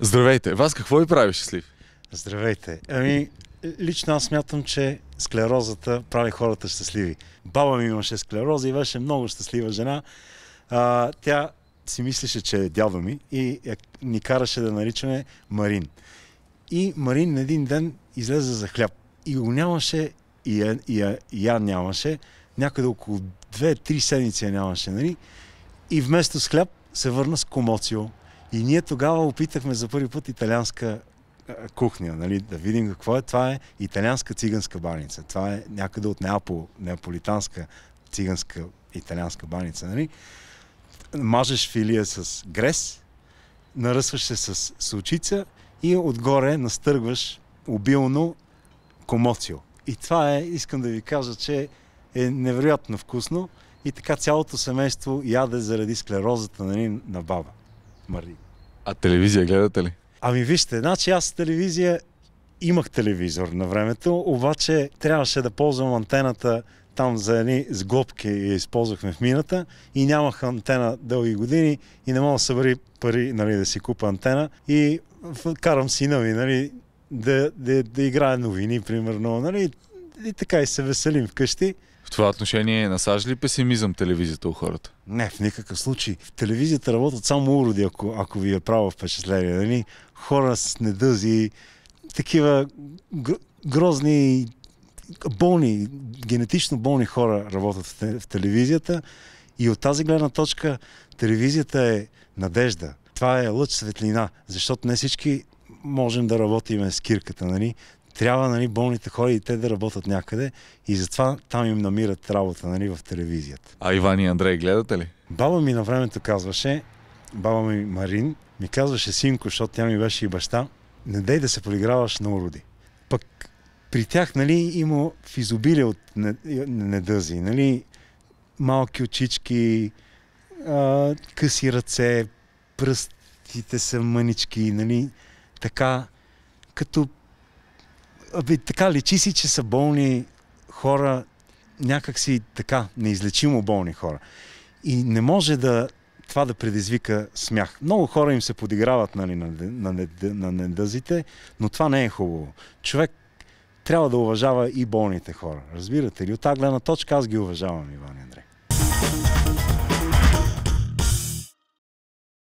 Здравейте! Вас какво ви прави щастлив? Здравейте! Ами, лично аз смятам, че склерозата прави хората щастливи. Баба ми имаше склероза и беше много щастлива жена. А, тя си мислеше, че е дядо ми и ни караше да наричаме Марин. И Марин един ден излезе за хляб. И го нямаше, и я, и я, и я нямаше. Някъде около 2-3 седмици я нямаше, нали? И вместо с хляб се върна с комоцио. И ние тогава опитахме за първи път италианска кухня, нали, да видим какво е. Това е италианска циганска баница. Това е някъде от Неапол, неаполитанска циганска италианска баница. Нали. Мажеш филия с грес, наръсваш се с сочица и отгоре настъргваш обилно комоцио. И това е, искам да ви кажа, че е невероятно вкусно и така цялото семейство яде заради склерозата нали, на баба. Мари. А телевизия гледате ли? Ами вижте, значи аз телевизия имах телевизор на времето, обаче трябваше да ползвам антената там за едни сглобки и използвахме в мината и нямах антена дълги години и не мога да събери пари нали, да си купа антена и карам сина ми нали, да, да, да играе новини, примерно. Нали, и така и се веселим вкъщи. В това отношение насажда ли песимизъм телевизията у хората? Не, в никакъв случай. В телевизията работят само уроди, ако, ако ви е право впечатление. Нали? Хора с недъзи, такива грозни, болни, генетично болни хора работят в телевизията. И от тази гледна точка телевизията е надежда. Това е лъч светлина, защото не всички можем да работим с кирката. Нали? трябва нали, болните хора и те да работят някъде и затова там им намират работа нали, в телевизията. А Иван и Андрей гледате ли? Баба ми на времето казваше, баба ми Марин, ми казваше синко, защото тя ми беше и баща, не дай да се полиграваш на уроди. Пък при тях нали, има в изобилие от недъзи, нали, малки очички, а, къси ръце, пръстите са мънички, нали, така като Абе, така, лечи си, че са болни хора, някакси така, неизлечимо болни хора. И не може да това да предизвика смях. Много хора им се подиграват нали, на, на, на, на недъзите, но това не е хубаво. Човек трябва да уважава и болните хора. Разбирате ли? От тази гледна точка аз ги уважавам, Иване.